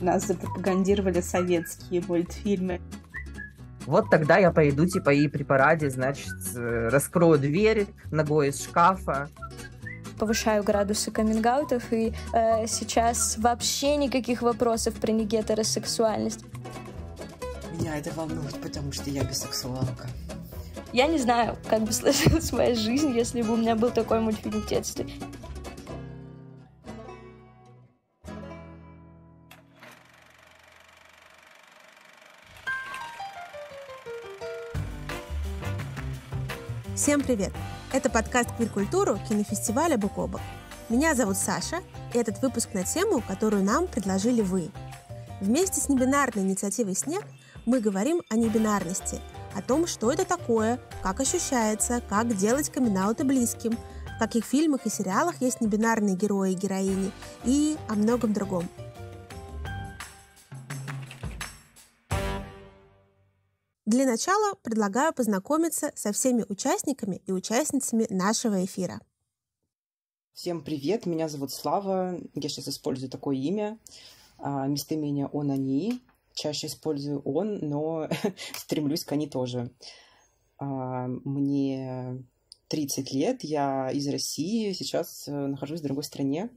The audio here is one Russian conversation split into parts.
нас запропагандировали советские мультфильмы. Вот тогда я пойду, типа, и при параде, значит, э, раскрою дверь ногой из шкафа. Повышаю градусы каминг и э, сейчас вообще никаких вопросов про негетеросексуальность. Меня это волнует, потому что я бисексуалка. Я не знаю, как бы сложилась моя жизнь, если бы у меня был такой мультфильм в детстве. Всем привет! Это подкаст «Культуру кинофестиваля «Бок о бок». Меня зовут Саша, и этот выпуск на тему, которую нам предложили вы. Вместе с небинарной инициативой «Снег» мы говорим о небинарности, о том, что это такое, как ощущается, как делать камин близким, в каких фильмах и сериалах есть небинарные герои и героини и о многом другом – Для начала предлагаю познакомиться со всеми участниками и участницами нашего эфира. Всем привет, меня зовут Слава, я сейчас использую такое имя, а, местоимение он, они, чаще использую он, но стремлюсь к они тоже. А, мне 30 лет, я из России, сейчас э, нахожусь в другой стране.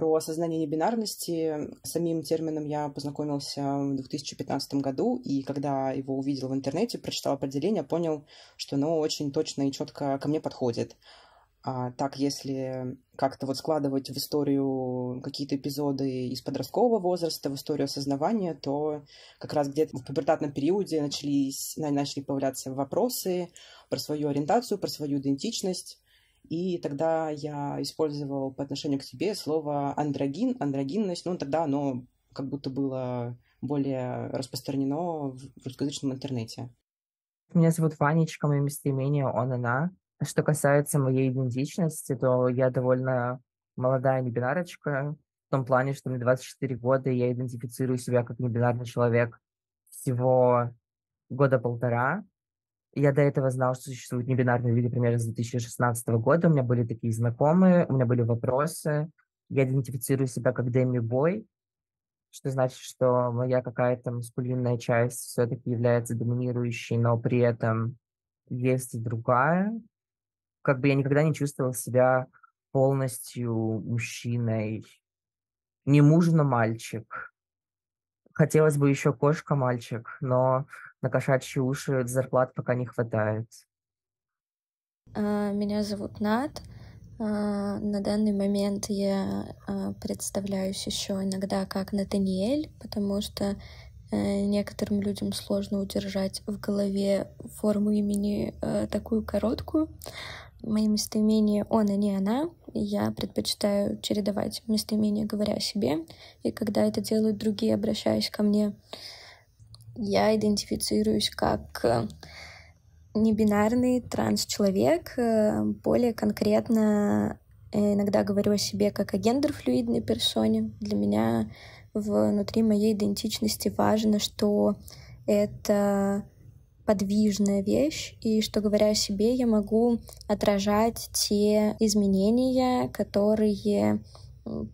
Про осознание небинарности самим термином я познакомился в 2015 году, и когда его увидел в интернете, прочитал определение, понял, что оно очень точно и четко ко мне подходит. А так, если как-то вот складывать в историю какие-то эпизоды из подросткового возраста, в историю осознавания, то как раз где-то в пубертатном периоде начались, начали появляться вопросы про свою ориентацию, про свою идентичность, и тогда я использовал по отношению к тебе слово андрогин, андрогинность. Ну, тогда оно как будто было более распространено в русскоязычном интернете. Меня зовут Ванечка, мое местоимение он, она. Что касается моей идентичности, то я довольно молодая небинарочка, в том плане, что мне 24 года, и я идентифицирую себя как небинарный человек всего года полтора. Я до этого знал, что существуют небинарные люди примерно с 2016 года. У меня были такие знакомые, у меня были вопросы. Я идентифицирую себя как деми-бой, что значит, что моя какая-то маскулинная часть все-таки является доминирующей, но при этом есть и другая. Как бы я никогда не чувствовал себя полностью мужчиной. Не муж, но мальчик. Хотелось бы еще кошка-мальчик, но на кошачьи уши зарплат пока не хватает. А, меня зовут Над. А, на данный момент я а, представляюсь еще иногда как Натаниэль, потому что э, некоторым людям сложно удержать в голове форму имени э, такую короткую. Мои местоимения «он» и «не она» я предпочитаю чередовать местоимения, говоря о себе, и когда это делают другие, обращаясь ко мне, я идентифицируюсь как э, небинарный транс-человек, э, более конкретно э, иногда говорю о себе как о гендерфлюидной персоне. Для меня внутри моей идентичности важно, что это подвижная вещь, и что, говоря о себе, я могу отражать те изменения, которые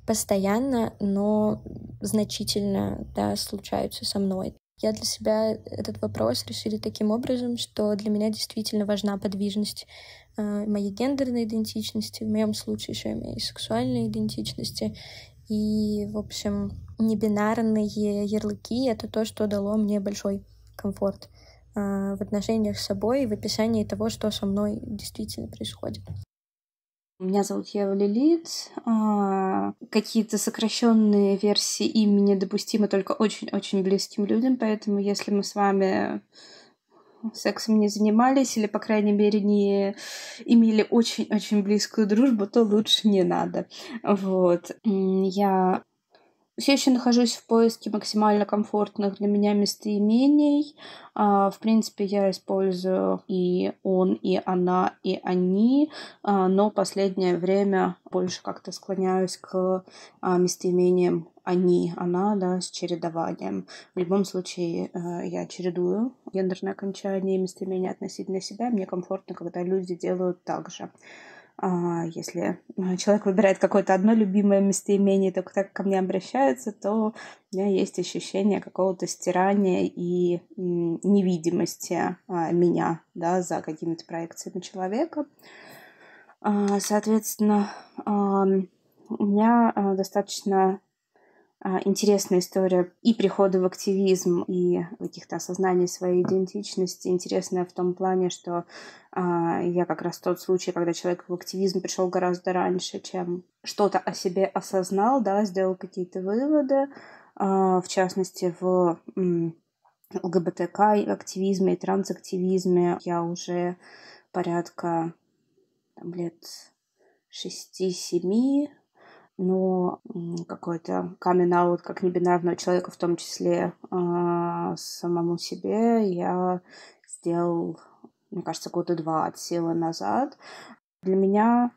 постоянно, но значительно да, случаются со мной. Я для себя этот вопрос решили таким образом, что для меня действительно важна подвижность э, моей гендерной идентичности, в моем случае еще и моей сексуальной идентичности. И, в общем, небинарные ярлыки — это то, что дало мне большой комфорт э, в отношениях с собой и в описании того, что со мной действительно происходит. Меня зовут Ева Лилит. А, какие-то сокращенные версии имени допустимы только очень-очень близким людям, поэтому если мы с вами сексом не занимались или, по крайней мере, не имели очень-очень близкую дружбу, то лучше не надо. Вот. Я все еще нахожусь в поиске максимально комфортных для меня местоимений. А, в принципе, я использую и он, и она, и они, а, но последнее время больше как-то склоняюсь к а, местоимениям они, она, да, с чередованием. В любом случае, э, я чередую гендерное окончание и местоимение относительно себя. Мне комфортно, когда люди делают так же. А, если э, человек выбирает какое-то одно любимое местоимение, только так ко мне обращается, то у меня есть ощущение какого-то стирания и невидимости а, меня да, за какими-то проекциями человека. А, соответственно, у меня э, достаточно а, интересная история и прихода в активизм, и каких-то осознаний своей идентичности. Интересная в том плане, что а, я как раз тот случай, когда человек в активизм пришел гораздо раньше, чем что-то о себе осознал, да, сделал какие-то выводы, а, в частности, в м, ЛГБТК активизме и трансактивизме я уже порядка там, лет шести-семи но какой-то камин-аут как небинарного человека, в том числе а, самому себе, я сделал, мне кажется, года два от силы назад. Для меня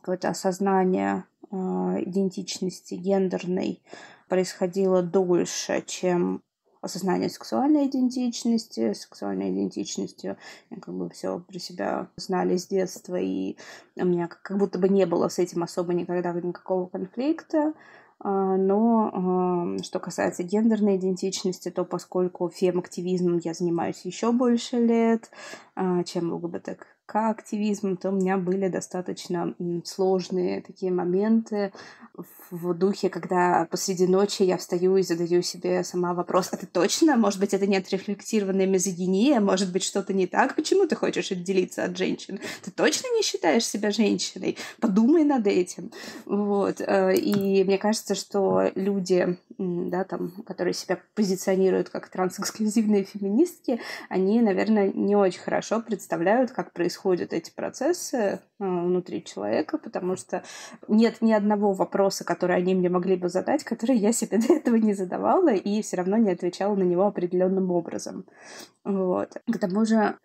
какое-то осознание а, идентичности гендерной происходило дольше, чем осознание сексуальной идентичности, сексуальной идентичностью. Я как бы все про себя знали с детства, и у меня как будто бы не было с этим особо никогда никакого конфликта. А, но что касается гендерной идентичности, то поскольку фем-активизмом я занимаюсь еще больше лет, а, чем ЛГБТ к активизму, то у меня были достаточно сложные такие моменты в духе, когда посреди ночи я встаю и задаю себе сама вопрос, а ты точно? Может быть, это не отрефлексированное мизогиния? Может быть, что-то не так? Почему ты хочешь отделиться от женщин? Ты точно не считаешь себя женщиной? Подумай над этим. Вот. Э, и мне кажется, что люди, да, там, которые себя позиционируют как трансэксклюзивные феминистки, они, наверное, не очень хорошо представляют, как происходит происходят эти процессы э, внутри человека, потому что нет ни одного вопроса, который они мне могли бы задать, который я себе до этого не задавала и все равно не отвечала на него определенным образом. Вот. К тому же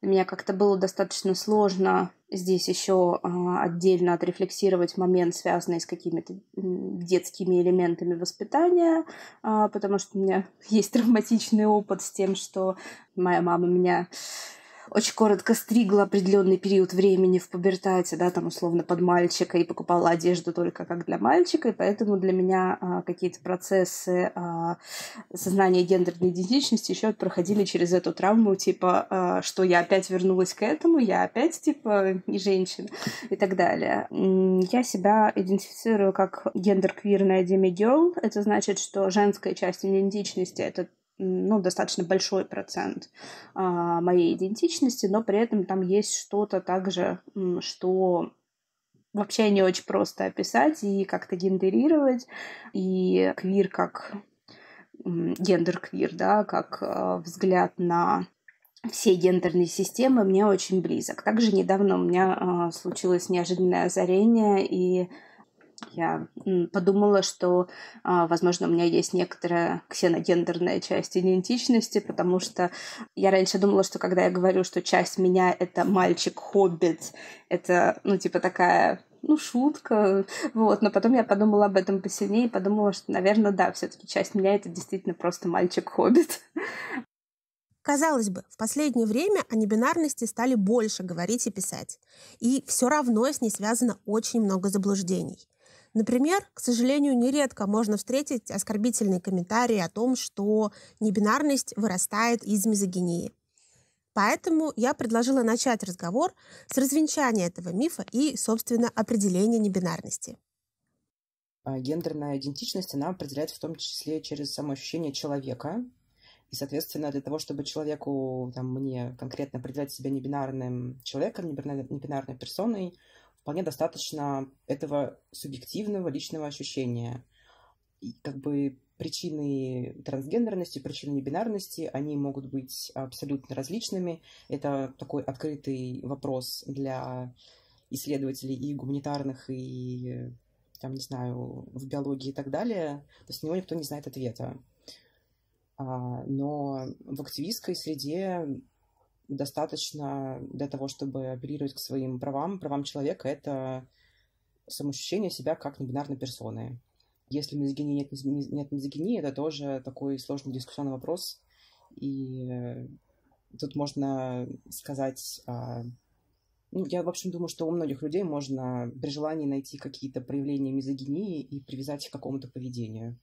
меня как-то было достаточно сложно здесь еще а, отдельно отрефлексировать момент, связанный с какими-то детскими элементами воспитания, а, потому что у меня есть травматичный опыт с тем, что моя мама меня очень коротко стригла определенный период времени в пубертате, да, там условно под мальчика и покупала одежду только как для мальчика, и поэтому для меня а, какие-то процессы а, сознания гендерной идентичности еще проходили через эту травму, типа, а, что я опять вернулась к этому, я опять, типа, не женщина и так далее. Я себя идентифицирую как гендер-квирная demi-girl, это значит, что женская часть идентичности — это ну, достаточно большой процент а, моей идентичности, но при этом там есть что-то также, что вообще не очень просто описать и как-то гендерировать, и квир как гендер-квир, да, как а, взгляд на все гендерные системы мне очень близок. Также недавно у меня э, случилось неожиданное озарение, и я подумала, что, а, возможно, у меня есть некоторая ксеногендерная часть идентичности, потому что я раньше думала, что когда я говорю, что часть меня — это мальчик-хоббит, это, ну, типа такая ну, шутка, вот, но потом я подумала об этом посильнее и подумала, что, наверное, да, все таки часть меня — это действительно просто мальчик-хоббит. Казалось бы, в последнее время о небинарности стали больше говорить и писать. И все равно с ней связано очень много заблуждений. Например, к сожалению, нередко можно встретить оскорбительные комментарии о том, что небинарность вырастает из мизогинии. Поэтому я предложила начать разговор с развенчания этого мифа и, собственно, определения небинарности. А, гендерная идентичность, она определяется в том числе через самоощущение человека. И, соответственно, для того, чтобы человеку, там, мне конкретно определять себя небинарным человеком, небинарной персоной, вполне достаточно этого субъективного личного ощущения. И как бы причины трансгендерности, причины небинарности, они могут быть абсолютно различными. Это такой открытый вопрос для исследователей и гуманитарных, и там, не знаю, в биологии и так далее. То есть на него никто не знает ответа. А, но в активистской среде достаточно для того, чтобы апеллировать к своим правам. Правам человека — это самоощущение себя как небинарной персоны. Если мизогинии нет, нет мизогинии, это тоже такой сложный дискуссионный вопрос. И э, тут можно сказать... А, ну, я, в общем, думаю, что у многих людей можно при желании найти какие-то проявления мизогинии и привязать их к какому-то поведению.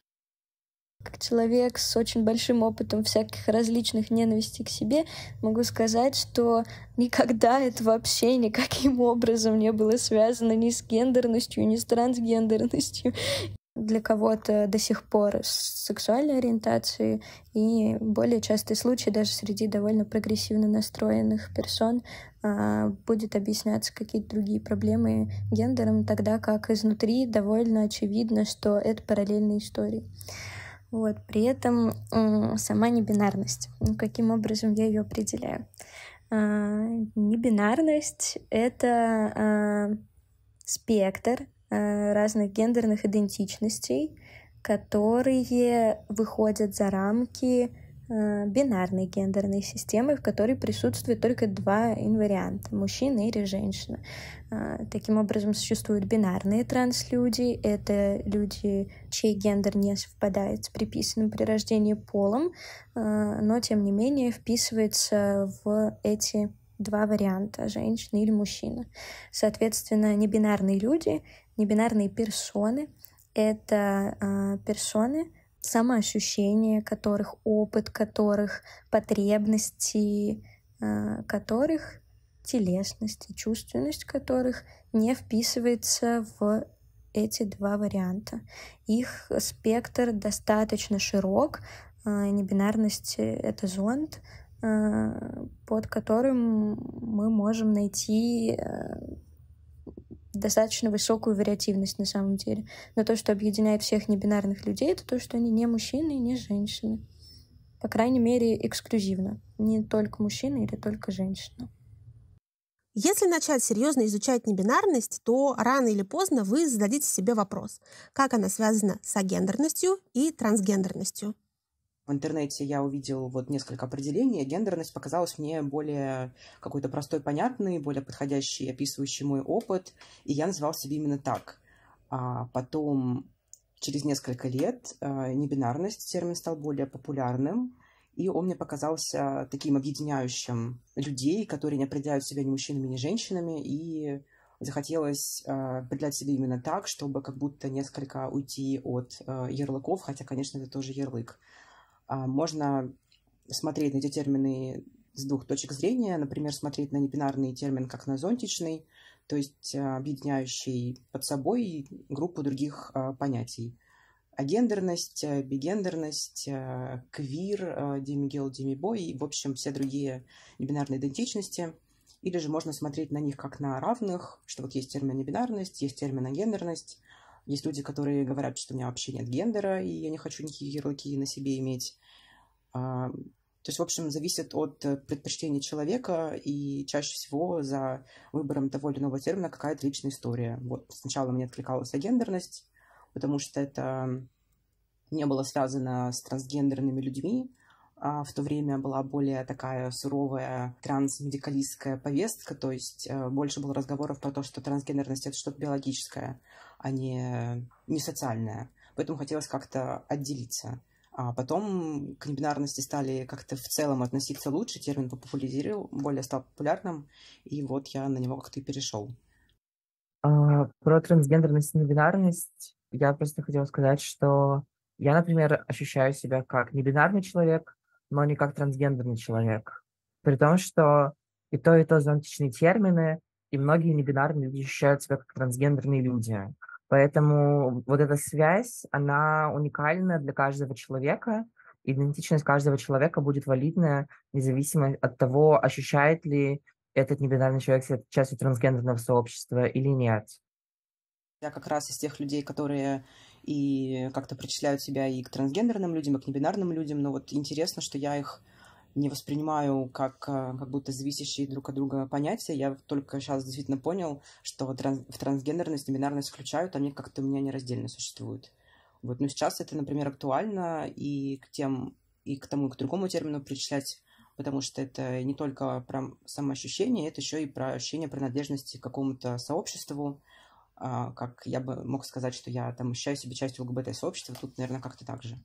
Как человек с очень большим опытом всяких различных ненавистей к себе, могу сказать, что никогда это вообще никаким образом не было связано ни с гендерностью, ни с трансгендерностью. Для кого-то до сих пор с сексуальной ориентацией и более частый случай даже среди довольно прогрессивно настроенных персон а, будет объясняться какие-то другие проблемы гендером, тогда как изнутри довольно очевидно, что это параллельные истории. Вот. При этом сама небинарность, ну, каким образом я ее определяю? А, небинарность — это а, спектр а, разных гендерных идентичностей, которые выходят за рамки Э, бинарной гендерной системой, в которой присутствует только два инварианта – мужчина или женщина. Э, таким образом, существуют бинарные транслюди – это люди, чей гендер не совпадает с приписанным при рождении полом, э, но, тем не менее, вписывается в эти два варианта – женщина или мужчина. Соответственно, небинарные люди, небинарные персоны – это э, персоны, самоощущение которых, опыт которых, потребности э, которых, телесность и чувственность которых не вписывается в эти два варианта. Их спектр достаточно широк, э, небинарность — это зонд, э, под которым мы можем найти достаточно высокую вариативность на самом деле. Но то, что объединяет всех небинарных людей, это то, что они не мужчины и не женщины. По крайней мере, эксклюзивно. Не только мужчины или только женщина. Если начать серьезно изучать небинарность, то рано или поздно вы зададите себе вопрос, как она связана с агендерностью и трансгендерностью в интернете я увидел вот несколько определений, гендерность показалась мне более какой-то простой, понятный более подходящий описывающий мой опыт, и я называл себя именно так. А потом, через несколько лет, э, небинарность термин стал более популярным, и он мне показался таким объединяющим людей, которые не определяют себя ни мужчинами, ни женщинами, и захотелось э, определять себя именно так, чтобы как будто несколько уйти от э, ярлыков, хотя, конечно, это тоже ярлык. А, можно смотреть на эти термины с двух точек зрения, например, смотреть на небинарный термин как на зонтичный, то есть а, объединяющий под собой группу других а, понятий. Агендерность, бигендерность, квир, демигел, демибой и, в общем, все другие небинарные идентичности. Или же можно смотреть на них как на равных, что вот есть термин небинарность, есть термин агендерность, есть люди, которые говорят, что у меня вообще нет гендера, и я не хочу никакие ярлыки на себе иметь. А, то есть, в общем, зависит от э, предпочтения человека, и чаще всего за выбором того или иного термина какая-то личная история. Вот сначала мне откликалась агендерность, потому что это не было связано с трансгендерными людьми, а в то время была более такая суровая трансмедикалистская повестка, то есть э, больше было разговоров про то, что трансгендерность — это что-то биологическое, а не, не социальное. Поэтому хотелось как-то отделиться. А потом к небинарности стали как-то в целом относиться лучше, термин популяризировал, более стал популярным, и вот я на него как-то и перешел. А, про трансгендерность и небинарность я просто хотела сказать, что я, например, ощущаю себя как небинарный человек, но не как трансгендерный человек. При том, что и то, и то зонтичные термины, и многие небинарные люди ощущают себя как трансгендерные люди. Поэтому вот эта связь, она уникальна для каждого человека. Идентичность каждого человека будет валидная, независимо от того, ощущает ли этот небинарный человек себя частью трансгендерного сообщества или нет. Я как раз из тех людей, которые и как-то причисляют себя и к трансгендерным людям, и к небинарным людям, но вот интересно, что я их не воспринимаю как, э, как будто зависящие друг от друга понятия. Я только сейчас действительно понял, что транс, в трансгендерность и бинарность включают, они как-то у меня не раздельно существуют. Вот, но сейчас это, например, актуально и к тем, и к тому, и к другому термину причислять, потому что это не только про самоощущение, это еще и про ощущение принадлежности к какому-то сообществу, а, как я бы мог сказать, что я там ощущаю себя частью ЛГБТ-сообщества, тут, наверное, как-то так же.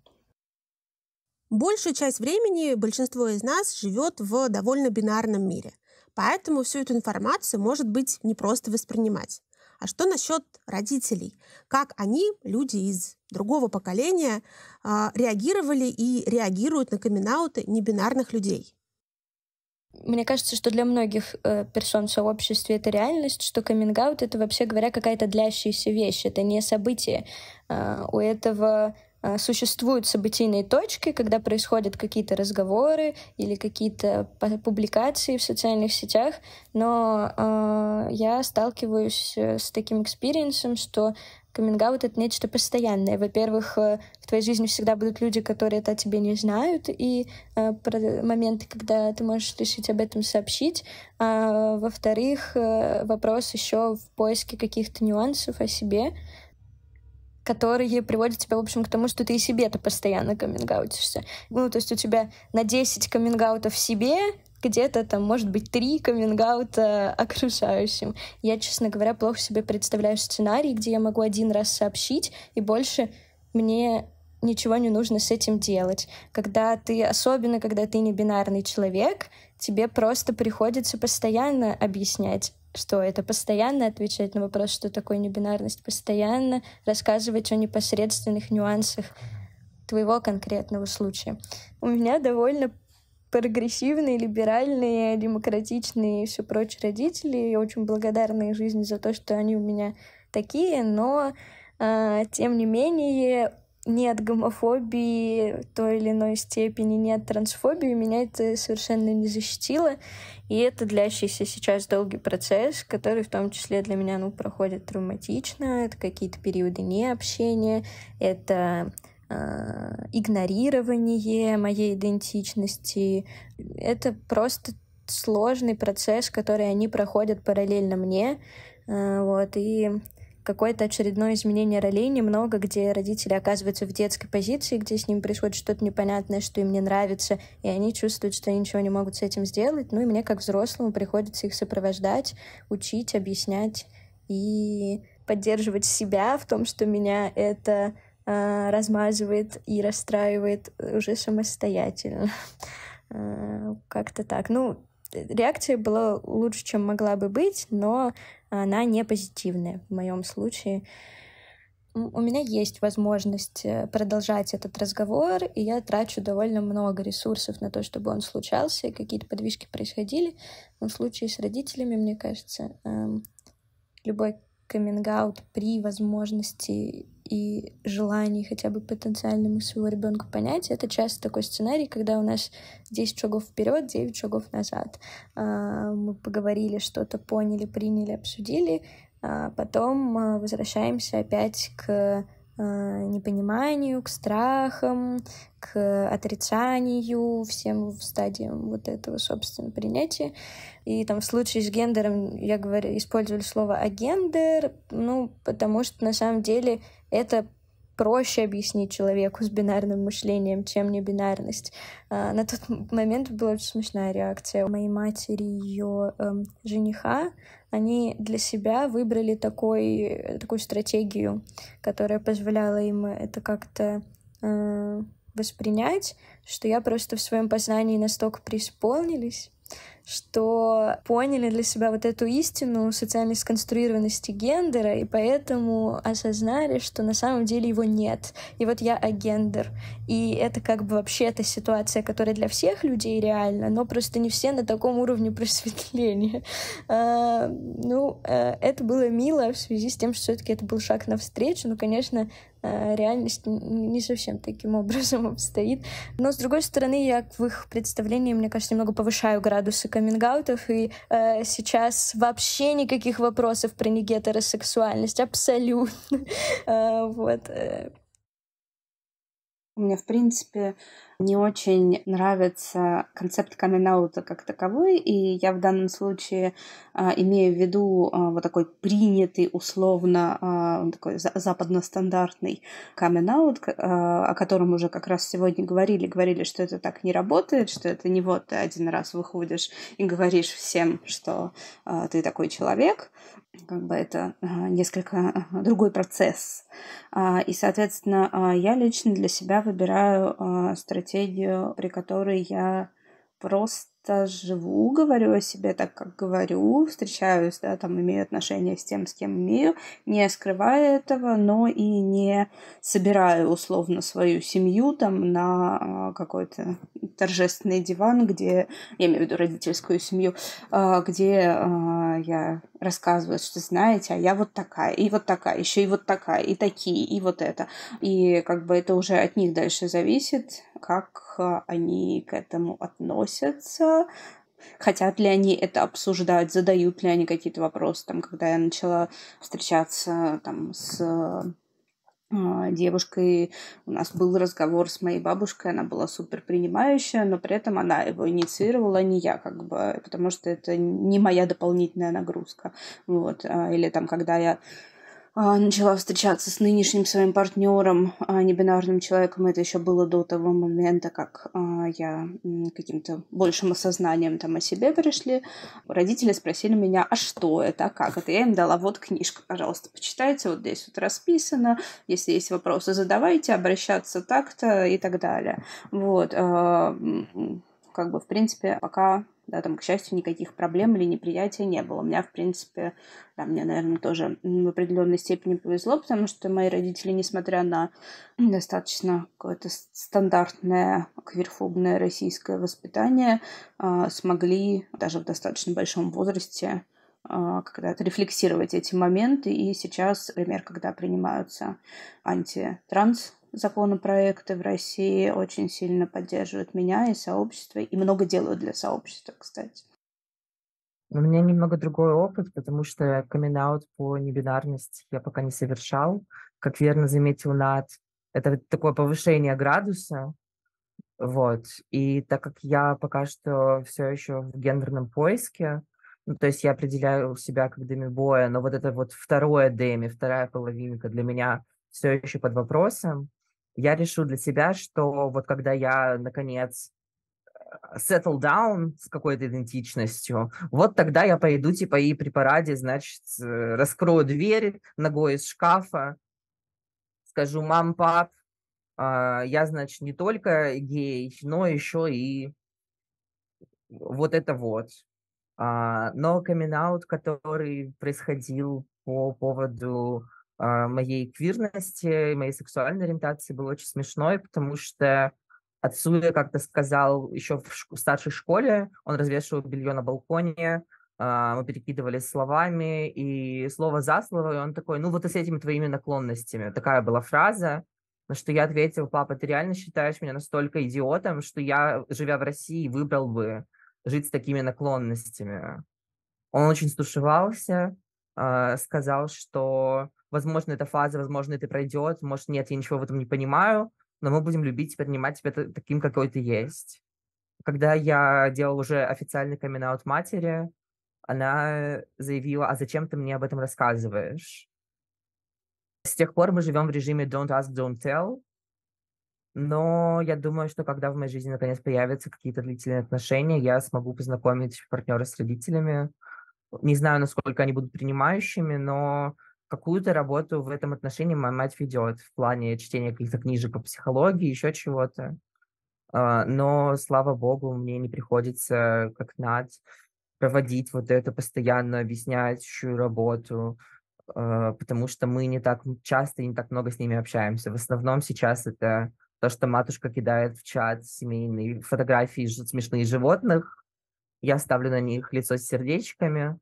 Большую часть времени большинство из нас живет в довольно бинарном мире, поэтому всю эту информацию может быть непросто воспринимать. А что насчет родителей? Как они, люди из другого поколения, а, реагировали и реагируют на камин небинарных людей? Мне кажется, что для многих э, персон в сообществе это реальность, что каминг это, вообще говоря, какая-то длящаяся вещь, это не событие. Э, у этого Э, существуют событийные точки, когда происходят какие-то разговоры или какие-то публикации в социальных сетях, но э, я сталкиваюсь э, с таким экспириенсом, что каминг это нечто постоянное. Во-первых, э, в твоей жизни всегда будут люди, которые это о тебе не знают, и э, про моменты, когда ты можешь решить об этом сообщить. А, во-вторых, э, вопрос еще в поиске каких-то нюансов о себе, которые приводят тебя, в общем, к тому, что ты и себе-то постоянно каминг Ну, то есть у тебя на 10 каминг себе где-то там, может быть, три каминг окружающим. Я, честно говоря, плохо себе представляю сценарий, где я могу один раз сообщить, и больше мне ничего не нужно с этим делать. Когда ты, особенно когда ты не бинарный человек, тебе просто приходится постоянно объяснять, что это постоянно отвечать на вопрос, что такое небинарность, постоянно рассказывать о непосредственных нюансах твоего конкретного случая. У меня довольно прогрессивные, либеральные, демократичные и все прочее родители. Я очень благодарна их жизни за то, что они у меня такие, но э, тем не менее нет гомофобии той или иной степени, нет трансфобии, меня это совершенно не защитило. И это длящийся сейчас долгий процесс, который в том числе для меня ну, проходит травматично. Это какие-то периоды необщения, это э, игнорирование моей идентичности. Это просто сложный процесс, который они проходят параллельно мне. А, вот, и какое-то очередное изменение ролей немного, где родители оказываются в детской позиции, где с ним происходит что-то непонятное, что им не нравится, и они чувствуют, что они ничего не могут с этим сделать. Ну и мне, как взрослому, приходится их сопровождать, учить, объяснять и поддерживать себя в том, что меня это э, размазывает и расстраивает уже самостоятельно. А, как-то так. Ну, э, реакция была лучше, чем могла бы быть, но она не позитивная в моем случае. У меня есть возможность э, продолжать этот разговор, и я трачу довольно много ресурсов на то, чтобы он случался, и какие-то подвижки происходили. Но в случае с родителями, мне кажется, эм, любой каминг при возможности и желании хотя бы потенциальному своего ребенка понять, это часто такой сценарий, когда у нас 10 шагов вперед, 9 шагов назад. А, мы поговорили, что-то поняли, приняли, обсудили, а потом а, возвращаемся опять к непониманию, к страхам, к отрицанию, всем в стадиям вот этого, собственно, принятия. И там в случае с гендером, я говорю, использовали слово «агендер», ну, потому что на самом деле это проще объяснить человеку с бинарным мышлением, чем не бинарность. А, на тот момент была очень смешная реакция. У моей матери и ее э, эм, жениха, они для себя выбрали такой, такую стратегию, которая позволяла им это как-то э, воспринять, что я просто в своем познании настолько преисполнились, что поняли для себя вот эту истину социальной сконструированности гендера, и поэтому осознали, что на самом деле его нет. И вот я агендер. И это как бы вообще эта ситуация, которая для всех людей реальна, но просто не все на таком уровне просветления. А, ну, э, это было мило в связи с тем, что все таки это был шаг навстречу, но, ну, конечно, Э, реальность не совсем таким образом обстоит. Но, с другой стороны, я в их представлении, мне кажется, немного повышаю градусы каминг и э, сейчас вообще никаких вопросов про негетеросексуальность, абсолютно. Э, вот. Э. У меня, в принципе, не очень нравится концепт камин как таковой, и я в данном случае а, имею в виду а, вот такой принятый, условно, а, такой за- западно-стандартный камин а, о котором уже как раз сегодня говорили, говорили, что это так не работает, что это не вот ты один раз выходишь и говоришь всем, что а, ты такой человек, как бы это а, несколько а, другой процесс. А, и, соответственно, я лично для себя выбираю стратегию, при которой я просто просто живу, говорю о себе так, как говорю, встречаюсь, да, там имею отношения с тем, с кем имею, не скрывая этого, но и не собираю условно свою семью там на а, какой-то торжественный диван, где, я имею в виду родительскую семью, а, где а, я рассказываю, что знаете, а я вот такая, и вот такая, еще и вот такая, и такие, и вот это. И как бы это уже от них дальше зависит, как они к этому относятся, хотят ли они это обсуждать, задают ли они какие-то вопросы. Там, когда я начала встречаться там, с а, девушкой. У нас был разговор с моей бабушкой, она была супер принимающая, но при этом она его инициировала, а не я, как бы, потому что это не моя дополнительная нагрузка. Вот. А, или там, когда я а, начала встречаться с нынешним своим партнером, а, небинарным человеком. Это еще было до того момента, как а, я каким-то большим осознанием там о себе пришли. Родители спросили меня, а что это, как это? Я им дала вот книжку пожалуйста, почитайте, вот здесь вот расписано, если есть вопросы, задавайте, обращаться так-то и так далее. Вот как бы, в принципе, пока да, там, к счастью, никаких проблем или неприятия не было. У меня, в принципе, да, мне, наверное, тоже в определенной степени повезло, потому что мои родители, несмотря на достаточно какое-то стандартное квирфобное российское воспитание, а, смогли даже в достаточно большом возрасте когда рефлексировать эти моменты. И сейчас, например, когда принимаются антитранс законопроекты в России очень сильно поддерживают меня и сообщество, и много делают для сообщества, кстати. У меня немного другой опыт, потому что камин по небинарности я пока не совершал. Как верно заметил Над, это такое повышение градуса. Вот. И так как я пока что все еще в гендерном поиске, ну, то есть я определяю себя как демибоя, но вот это вот второе деми, вторая половинка для меня все еще под вопросом я решил для себя, что вот когда я, наконец, э, settle down с какой-то идентичностью, вот тогда я пойду, типа, и при параде, значит, э, раскрою дверь ногой из шкафа, скажу, мам, пап, а, я, значит, не только гей, но еще и вот это вот. А, но камин который происходил по поводу а, моей квирности, моей сексуальной ориентации было очень смешной, потому что отцу я как-то сказал еще в, ш- в старшей школе, он развешивал белье на балконе, а, мы перекидывали словами, и слово за слово, и он такой, ну вот и с этими твоими наклонностями. Такая была фраза, на что я ответил, папа, ты реально считаешь меня настолько идиотом, что я, живя в России, выбрал бы жить с такими наклонностями. Он очень стушевался, а, сказал, что Возможно, это фаза, возможно, это пройдет. Может, нет, я ничего в этом не понимаю. Но мы будем любить и принимать тебя таким, какой ты есть. Когда я делал уже официальный камин матери, она заявила, а зачем ты мне об этом рассказываешь? С тех пор мы живем в режиме don't ask, don't tell. Но я думаю, что когда в моей жизни наконец появятся какие-то длительные отношения, я смогу познакомить партнера с родителями. Не знаю, насколько они будут принимающими, но какую-то работу в этом отношении моя мать ведет в плане чтения каких-то книжек по психологии, еще чего-то. А, но, слава богу, мне не приходится, как над, проводить вот это постоянно объясняющую работу, а, потому что мы не так часто и не так много с ними общаемся. В основном сейчас это то, что матушка кидает в чат семейные фотографии смешных животных, я ставлю на них лицо с сердечками.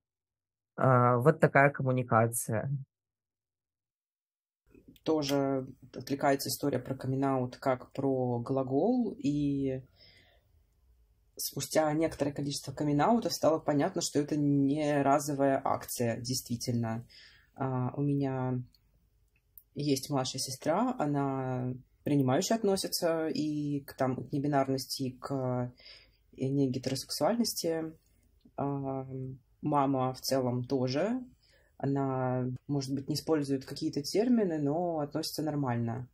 А, вот такая коммуникация тоже отвлекается история про камин как про глагол, и спустя некоторое количество камин стало понятно, что это не разовая акция, действительно. Uh, у меня есть младшая сестра, она принимающе относится и к, там, к небинарности, и к негетеросексуальности. Uh, мама в целом тоже она, может быть, не использует какие-то термины, но относится нормально.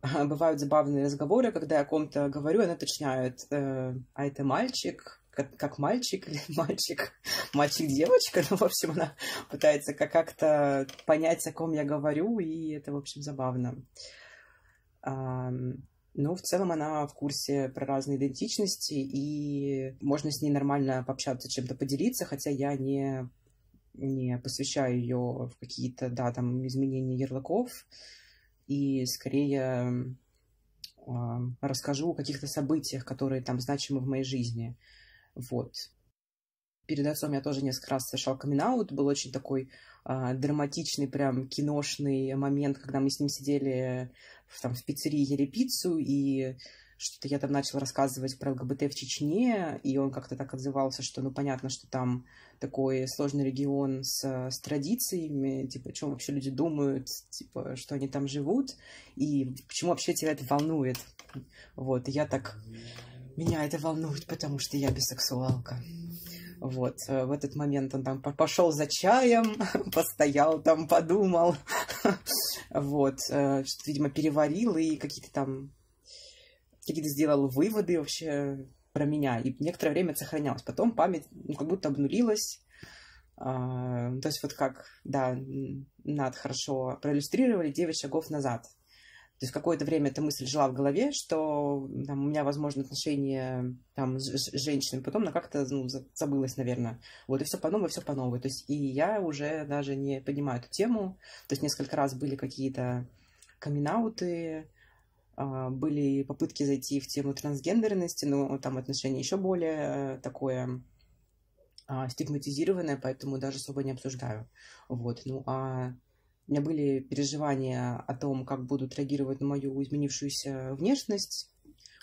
А, бывают забавные разговоры, когда я о ком-то говорю, она уточняет, э, а это мальчик, как, мальчик или мальчик, мальчик-девочка, ну, в общем, она пытается как-то понять, о ком я говорю, и это, в общем, забавно. А, ну, в целом она в курсе про разные идентичности, и можно с ней нормально пообщаться, чем-то поделиться, хотя я не не посвящаю ее в какие-то, да, там, изменения ярлыков, и скорее э, расскажу о каких-то событиях, которые там значимы в моей жизни. Вот. Перед отцом я тоже несколько раз совершал камин -аут. Был очень такой э, драматичный, прям киношный момент, когда мы с ним сидели в, там, в пиццерии, ели пиццу, и что-то я там начала рассказывать про ЛГБТ в Чечне, и он как-то так отзывался, что, ну, понятно, что там такой сложный регион с, с традициями, типа, о чем вообще люди думают, типа, что они там живут, и почему вообще тебя это волнует. Вот, и я так... Меня это волнует, потому что я бисексуалка. Вот, э, в этот момент он там пошел за чаем, постоял там, подумал. Вот, э, видимо, переварил и какие-то там какие-то сделал выводы вообще про меня. И некоторое время это сохранялось. Потом память ну, как будто обнулилась. А, ну, то есть вот как, да, Над хорошо проиллюстрировали 9 шагов назад. То есть какое-то время эта мысль жила в голове, что там, у меня, возможно, отношения там, с, с женщиной, потом она как-то ну, забылась, наверное. Вот, и все по новой, все по новой. То есть и я уже даже не понимаю эту тему. То есть несколько раз были какие-то камин а, были попытки зайти в тему трансгендерности, но там отношение еще более такое а, стигматизированное, поэтому даже особо не обсуждаю. Вот. Ну, а у меня были переживания о том, как будут реагировать на мою изменившуюся внешность.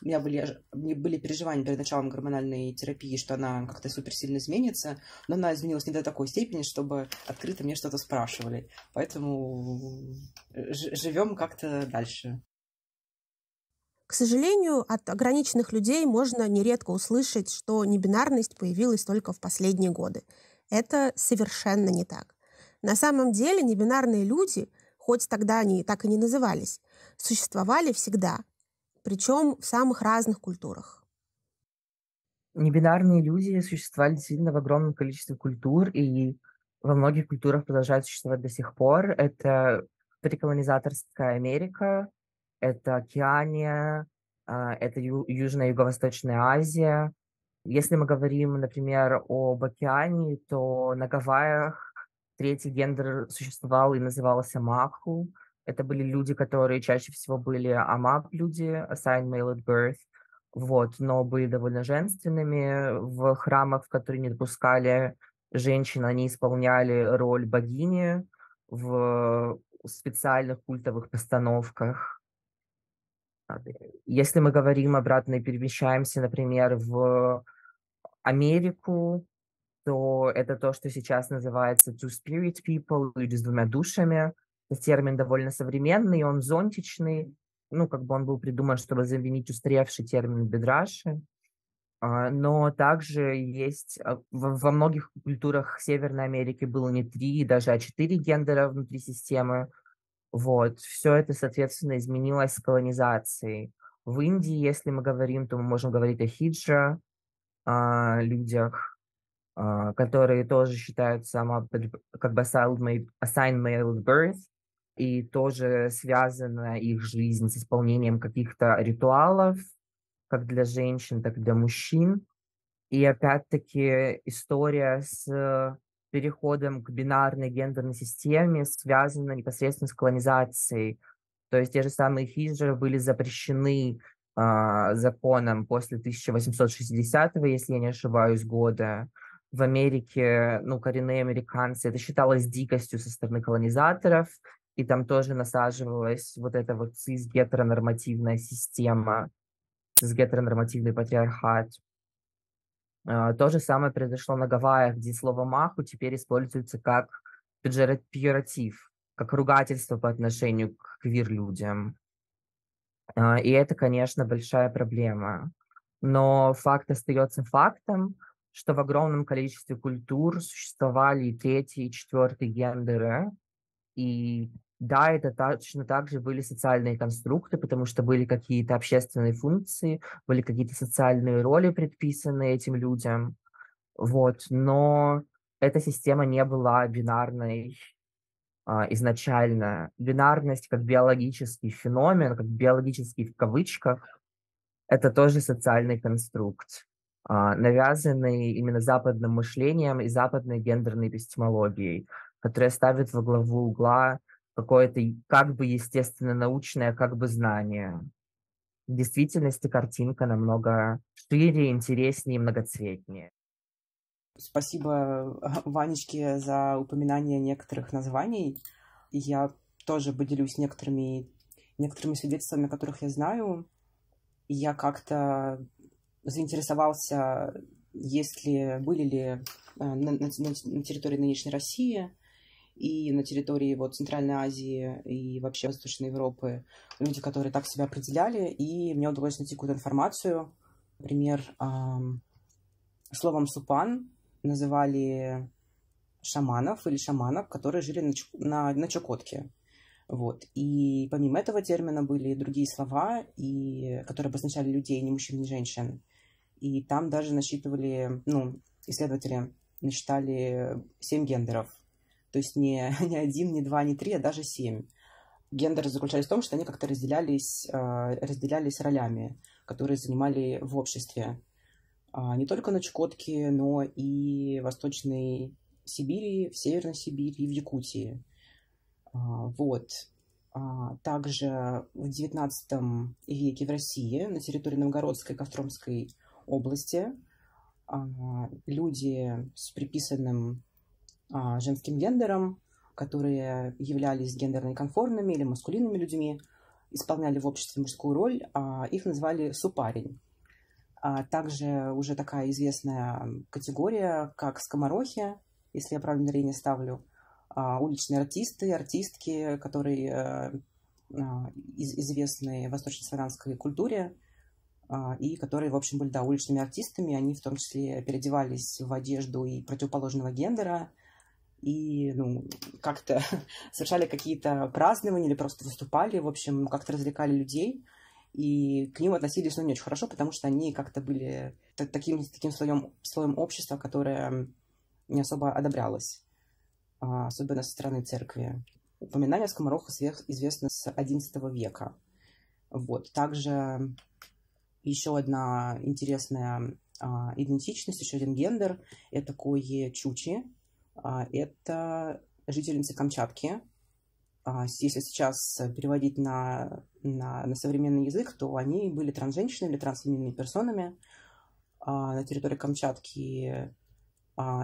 У меня были, мне были переживания перед началом гормональной терапии, что она как-то супер сильно изменится, но она изменилась не до такой степени, чтобы открыто мне что-то спрашивали. Поэтому э, живем как-то дальше. К сожалению, от ограниченных людей можно нередко услышать, что небинарность появилась только в последние годы. Это совершенно не так. На самом деле небинарные люди, хоть тогда они так и не назывались, существовали всегда, причем в самых разных культурах небинарные люди существовали сильно в огромном количестве культур, и во многих культурах продолжают существовать до сих пор. Это приколонизаторская Америка, это Океания, а, это Южная и Юго-Восточная Азия. Если мы говорим, например, об океане, то на Гавайях третий гендер существовал и назывался Маху. Это были люди, которые чаще всего были амап-люди, assigned male at birth, вот, но были довольно женственными в храмах, в которые не допускали женщин, они исполняли роль богини в специальных культовых постановках Э, если мы говорим обратно и перемещаемся, например, в Америку, то это то, что сейчас называется two-spirit people, люди с двумя душами. Это термин довольно современный, он зонтичный. Ну, как бы он был придуман, чтобы заменить устаревший термин бедраши. А, но также есть а, во многих культурах Северной Америки было не три, даже а четыре гендера внутри системы. Вот. Все это, соответственно, изменилось с колонизацией. В Индии, если мы говорим, то мы можем говорить о хиджа, о людях, а, которые тоже считают сама как бы assigned male at birth, и тоже связана их жизнь с исполнением каких-то ритуалов, как для женщин, так и для мужчин. И опять-таки история с переходом к бинарной гендерной системе связано непосредственно с колонизацией. То есть те же самые хиджеры были запрещены э, законом после 1860, го если я не ошибаюсь, года. В Америке, ну, коренные американцы, это считалось дикостью со стороны колонизаторов, и там тоже насаживалась вот эта вот цис-гетеронормативная система, цис-гетеронормативный патриархат. А, то же самое произошло на Гавайях, где слово «маху» теперь используется как пиоратив, как ругательство по отношению к квир-людям. А, и это, конечно, большая проблема. Но факт остается фактом, что в огромном количестве культур существовали и третий, и четвертый гендеры, и да, это точно так же были социальные конструкты, потому что были какие-то общественные функции, были какие-то социальные роли предписанные этим людям. Вот, но эта система не была бинарной а, изначально. Бинарность как биологический феномен, как биологический в кавычках, это тоже социальный конструкт, а, навязанный именно западным мышлением и западной гендерной эпистемологией, которая ставит во главу угла какое-то как бы естественно научное, как бы знание. В действительности картинка намного шире, интереснее и многоцветнее. Спасибо Ванечке за упоминание некоторых названий. Я тоже поделюсь некоторыми, некоторыми свидетельствами, которых я знаю. Я как-то заинтересовался, есть ли, были ли э, на, на, на территории нынешней России и на территории вот Центральной Азии и вообще Восточной Европы люди, которые так себя определяли, и мне удалось найти какую-то информацию. Например, эм, словом «супан» называли шаманов или шаманок, которые жили на, на, на Чукотке. Вот. И помимо этого термина были и другие слова, и, которые обозначали людей, ни мужчин, ни женщин. И там даже насчитывали, ну, исследователи насчитали семь гендеров – то есть не, не один, не два, не три, а даже семь. Гендеры заключались в том, что они как-то разделялись, а, разделялись ролями, которые занимали в обществе. А, не только на Чукотке, но и в Восточной Сибири, в Северной Сибири и в Якутии. А, вот. Также в XIX веке в России на территории Новгородской и Костромской области люди с приписанным а, женским гендером, которые являлись гендерно неконформными или маскулинными людьми, исполняли в обществе мужскую роль, а, их называли супарень. А также уже такая известная категория, как скоморохи, если я правильно ударение ставлю, уличные артисты, артистки, которые э, известны в восточнославянской культуре, и которые, в общем, были да, уличными артистами. Они в том числе переодевались в одежду и противоположного гендера – и ну, как-то совершали какие-то празднования или просто выступали, в общем, ну, как-то развлекали людей. И к ним относились, ну, не очень хорошо, потому что они как-то были таким, таким слоем, слоем общества, которое не особо одобрялось, а, особенно со стороны церкви. Упоминание скомороха известно с XI века. Вот. Также еще одна интересная а, идентичность, еще один гендер – это кое-чучи. А, это жительницы Камчатки. А, если сейчас переводить на, на, на современный язык, то они были трансженщинами или трансфеминными персонами. А, на территории Камчатки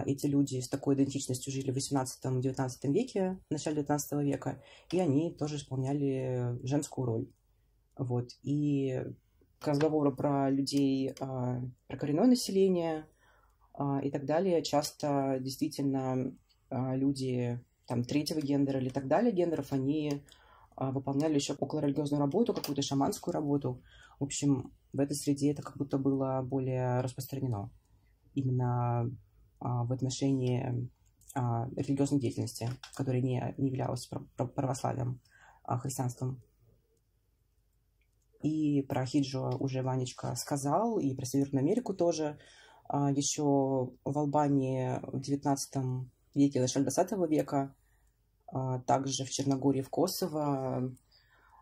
эти люди с такой идентичностью жили в 18-19 веке, в начале 19 века, и они тоже исполняли женскую роль. Вот. И к разговору про людей, про коренное население – а, и так далее. Часто действительно а, люди там, третьего гендера или так далее гендеров, они а, выполняли еще около религиозную работу, какую-то шаманскую работу. В общем, в этой среде это как будто было более распространено именно в отношении религиозной деятельности, которая не, не являлась православием, христианством. И про хиджу уже Ванечка сказал, и про Северную Америку тоже. А, еще в Албании в XIX веке, начале XX века, а, также в Черногории, в Косово,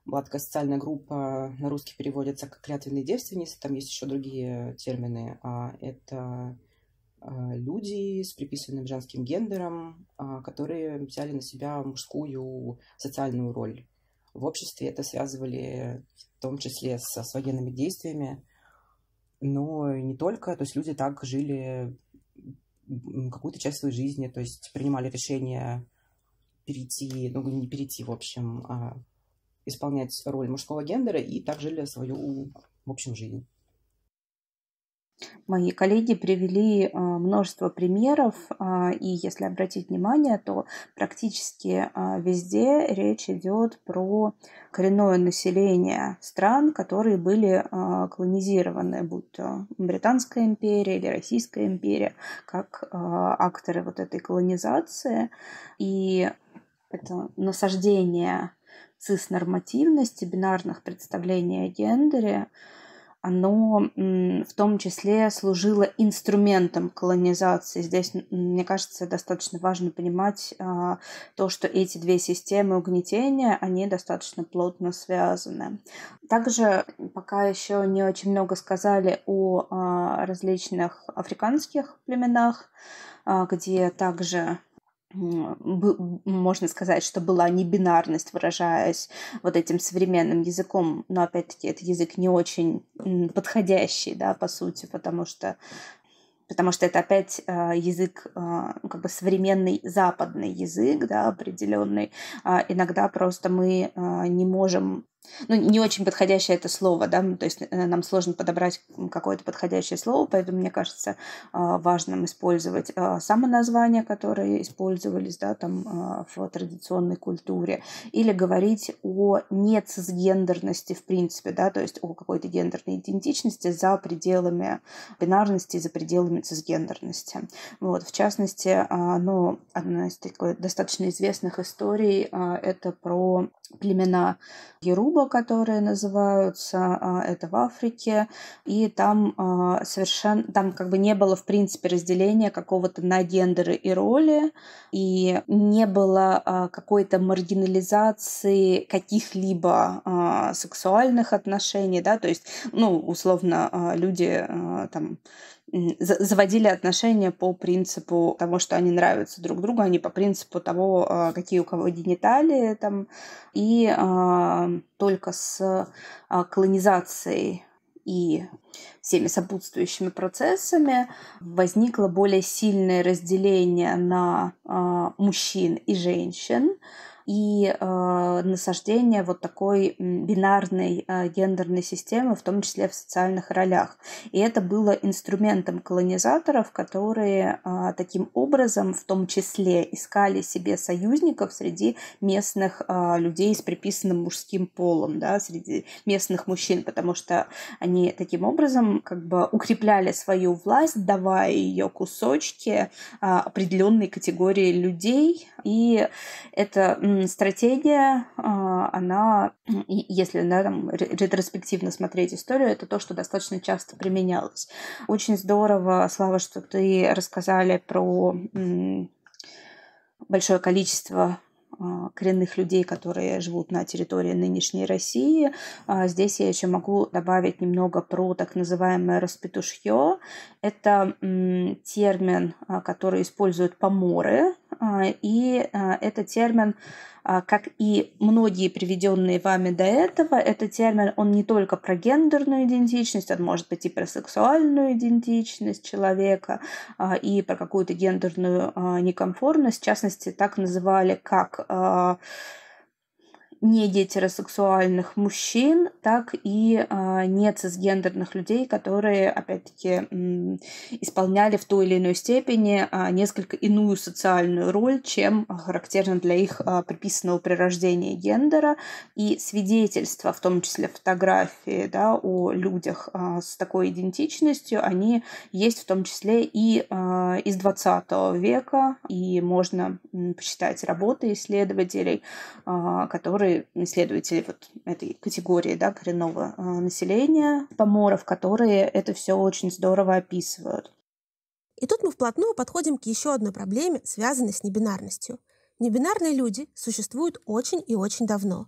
Была социальная группа, на русский переводится как «клятвенные девственницы», там есть еще другие термины. А это люди с приписанным женским гендером, которые взяли на себя мужскую социальную роль. В обществе это связывали в том числе со с военными действиями, но не только, то есть люди так жили какую-то часть своей жизни, то есть принимали решение перейти, ну не перейти, в общем, а исполнять роль мужского гендера и так жили свою, в общем, жизнь. Мои коллеги привели э, множество примеров, а, и если обратить внимание, то практически а, везде речь идет про коренное население стран, которые были а, колонизированы, будь то Британская империя или Российская империя, как акторы вот этой колонизации. И это насаждение цис-нормативности, бинарных представлений о гендере – оно в том числе служило инструментом колонизации. Здесь, мне кажется, достаточно важно понимать а, то, что эти две системы угнетения, они достаточно плотно связаны. Также пока еще не очень много сказали о а, различных африканских племенах, а, где также можно сказать, что была небинарность, выражаясь вот этим современным языком, но опять-таки этот язык не очень подходящий, да, по сути, потому что потому что это опять э, язык, э, как бы современный западный язык, да, определенный. Э, а иногда просто мы э, не можем ну, не очень подходящее это слово, да, то есть э, нам сложно подобрать какое-то подходящее слово, поэтому, мне кажется, а, важным использовать а, самоназвания, которые использовались, да, там а, в традиционной культуре, или говорить о нецисгендерности в принципе, да, то есть о какой-то гендерной идентичности за пределами бинарности, за пределами цисгендерности. Вот, в частности, ну, одна из такой достаточно известных историй, это про племена Яру, Наруба, которые называются, а, это в Африке, и там а, совершенно, там как бы не было, в принципе, разделения какого-то на гендеры и роли, и не было а, какой-то маргинализации каких-либо сексуальных отношений, да, то есть, ну, условно, люди там заводили отношения по принципу того, что они нравятся друг другу, а не по принципу того, а, какие у кого гениталии там. И а, только с а, колонизацией и всеми сопутствующими процессами возникло более сильное разделение на мужчин и женщин, и э, насаждение вот такой бинарной э, гендерной системы, в том числе в социальных ролях. И это было инструментом колонизаторов, которые а, таким образом в том числе искали себе союзников среди местных а, людей с приписанным мужским полом, да, среди местных мужчин, потому что они таким образом как бы укрепляли свою власть, давая ее кусочки а, определенной категории людей. И это стратегия, а, она, если да, там, ретроспективно смотреть историю, это то, что достаточно часто применялось. Очень здорово, Слава, что ты рассказали про большое количество а, коренных людей, которые живут на территории нынешней России. А, здесь я еще могу добавить немного про так называемое распетушье. Это термин, а, который используют поморы, и это термин а, как и многие приведенные вами до этого, этот термин, он не только про гендерную идентичность, он может быть и про сексуальную идентичность человека, а, и про какую-то гендерную а, некомфортность. В частности, так называли как не гетеросексуальных мужчин, так и э, не цисгендерных людей, которые, опять-таки, исполняли в той или иной степени э, несколько иную социальную роль, чем характерно для их э, приписанного при рождении гендера. И свидетельства, в том числе фотографии да, о людях э, с такой идентичностью, они есть в том числе и э, из 20 века, и можно э, посчитать работы исследователей, э, которые которые исследователи вот этой категории да, коренного э, населения, поморов, которые это все очень здорово описывают. И тут мы вплотную подходим к еще одной проблеме, связанной с небинарностью. Небинарные люди существуют очень и очень давно.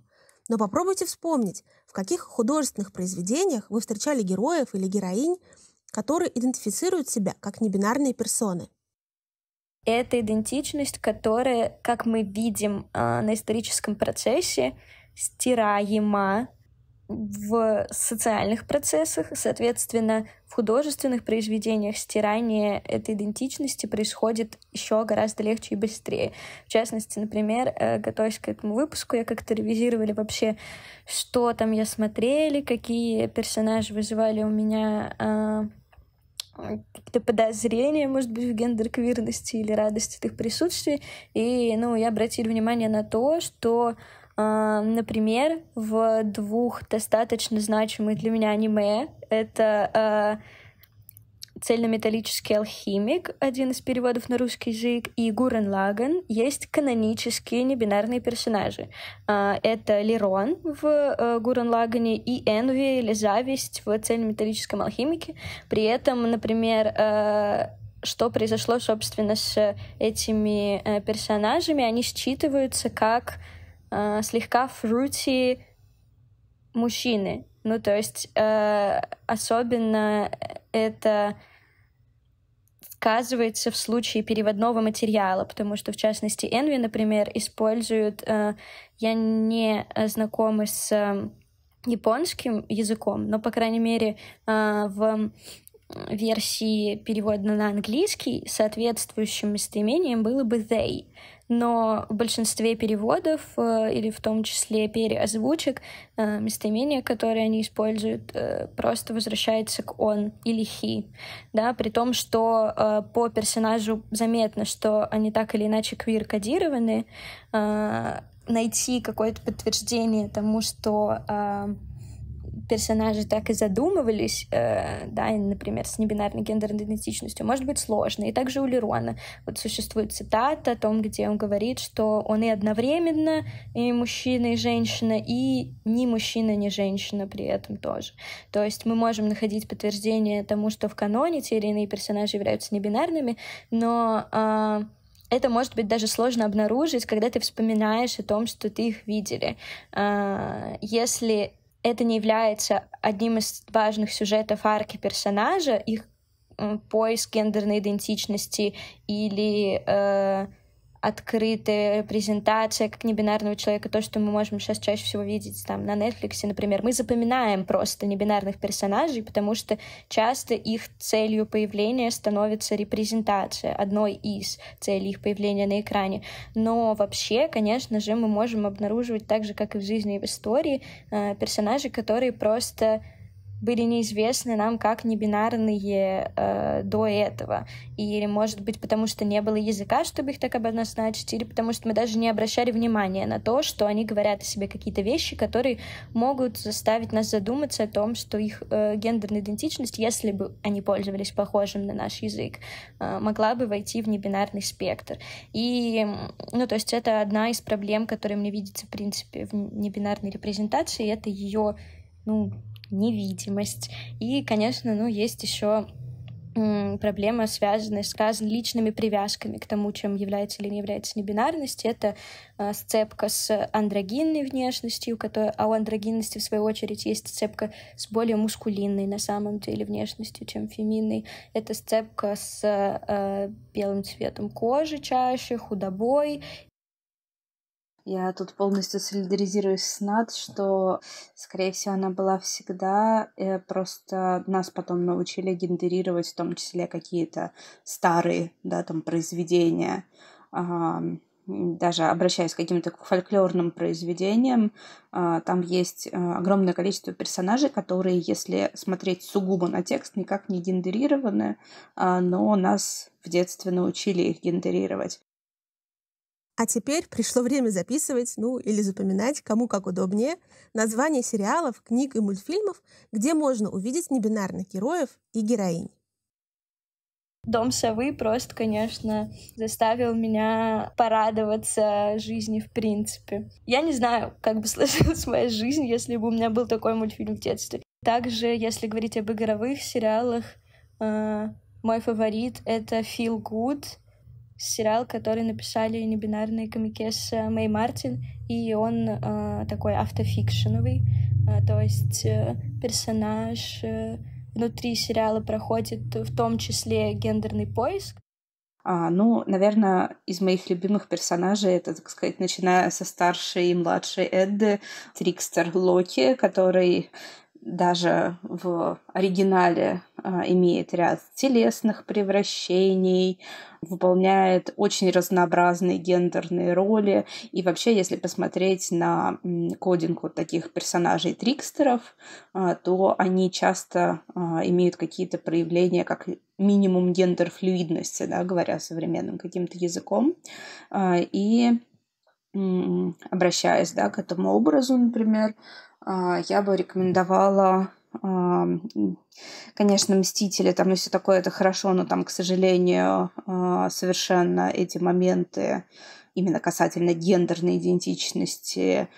Но попробуйте вспомнить, в каких художественных произведениях вы встречали героев или героинь, которые идентифицируют себя как небинарные персоны. Это идентичность, которая, как мы видим а, на историческом процессе, стираема в социальных процессах, соответственно, в художественных произведениях стирание этой идентичности происходит еще гораздо легче и быстрее. В частности, например, э, готовясь к этому выпуску, я как-то ревизировали вообще, что там я смотрели, какие персонажи вызывали у меня а, какие-то подозрения, может быть, в гендерквирности или радости от их присутствия. И, ну, я обратила внимание на то, что а, Например, в двух достаточно значимых для меня аниме это а, «Цельнометаллический алхимик», один из переводов на русский язык, и Гурен Лаган есть канонические небинарные персонажи. А, это Лерон в э, Гурен Лагане и Энви или Зависть в «Цельнометаллическом алхимике». При этом, например, э, что произошло, собственно, с этими э, персонажами, они считываются как слегка фрути мужчины. Ну, то есть э, особенно это сказывается в случае переводного материала, потому что, в частности, Envy, например, используют... Э, я не э, знакома с э, японским языком, но, по крайней мере, э, в э, версии перевода на английский соответствующим местоимением было бы they но в большинстве переводов э, или в том числе переозвучек э, местоимение, которое они используют, э, просто возвращается к он или he, да, при том, что по персонажу заметно, что они так или иначе квир-кодированы, найти какое-то подтверждение тому, что персонажи так и задумывались, э, да, и, например, с небинарной гендерной идентичностью, может быть сложно. И также у Лерона вот существует цитата о том, где он говорит, что он и одновременно и мужчина, и женщина, и ни мужчина, ни женщина при этом тоже. То есть мы можем находить подтверждение тому, что в каноне те или иные персонажи являются небинарными, но э, это может быть даже сложно обнаружить, когда ты вспоминаешь о том, что ты их видели. А, если это не является одним из важных сюжетов арки персонажа, их поиск гендерной идентичности или э, открытая презентация как небинарного человека, то, что мы можем сейчас чаще всего видеть там на Netflix, например, мы запоминаем просто небинарных персонажей, потому что часто их целью появления становится репрезентация, одной из целей их появления на экране. Но вообще, конечно же, мы можем обнаруживать так же, как и в жизни и в истории, э, персонажей, которые просто были неизвестны нам как небинарные э, до этого. Или, может быть, потому что не было языка, чтобы их так обозначить, или потому что мы даже не обращали внимания на то, что они говорят о себе какие-то вещи, которые могут заставить нас задуматься о том, что их э, гендерная идентичность, если бы они пользовались похожим на наш язык, э, могла бы войти в небинарный спектр. И, ну, то есть это одна из проблем, которая мне видится, в принципе, в небинарной репрезентации, это ее, ну, невидимость. И, конечно, ну, есть еще проблема, связанная с разными личными привязками к тому, чем является или не является небинарность. Это э, сцепка с андрогинной внешностью, которой, а у андрогинности, в свою очередь, есть сцепка с более мускулинной на самом деле внешностью, чем феминной. Это сцепка с э, белым цветом кожи чаще, худобой я тут полностью солидаризируюсь с Над, что, скорее всего, она была всегда. Э, просто нас потом научили гендерировать, в том числе какие-то старые, да, там, произведения. А, даже обращаясь к каким-то фольклорным произведениям, а, там есть э, огромное количество персонажей, которые, если смотреть сугубо на текст, никак не гендерированы, а, но нас в детстве научили их гендерировать. А теперь пришло время записывать, ну или запоминать, кому как удобнее, название сериалов, книг и мультфильмов, где можно увидеть небинарных героев и героинь. Дом совы просто, конечно, заставил меня порадоваться жизни в принципе. Я не знаю, как бы сложилась моя жизнь, если бы у меня был такой мультфильм в детстве. Также, если говорить об игровых сериалах, э, мой фаворит — это «Feel Good», сериал, который написали небинарные комики э, Мэй Мартин, и он э, такой автофикшеновый, э, то есть э, персонаж э, внутри сериала проходит в том числе гендерный поиск. А, ну, наверное, из моих любимых персонажей это, так сказать, начиная со старшей и младшей Эдды, Трикстер Локи, который даже в оригинале а, имеет ряд телесных превращений, выполняет очень разнообразные гендерные роли. И вообще, если посмотреть на кодинг вот таких персонажей-трикстеров, а, то они часто а, имеют какие-то проявления как минимум гендерфлюидности, да, говоря современным каким-то языком. И обращаясь да, к этому образу, например, а, я бы рекомендовала конечно, «Мстители» там и ну, все такое, это хорошо, но там, к сожалению, а, совершенно эти моменты именно касательно гендерной идентичности,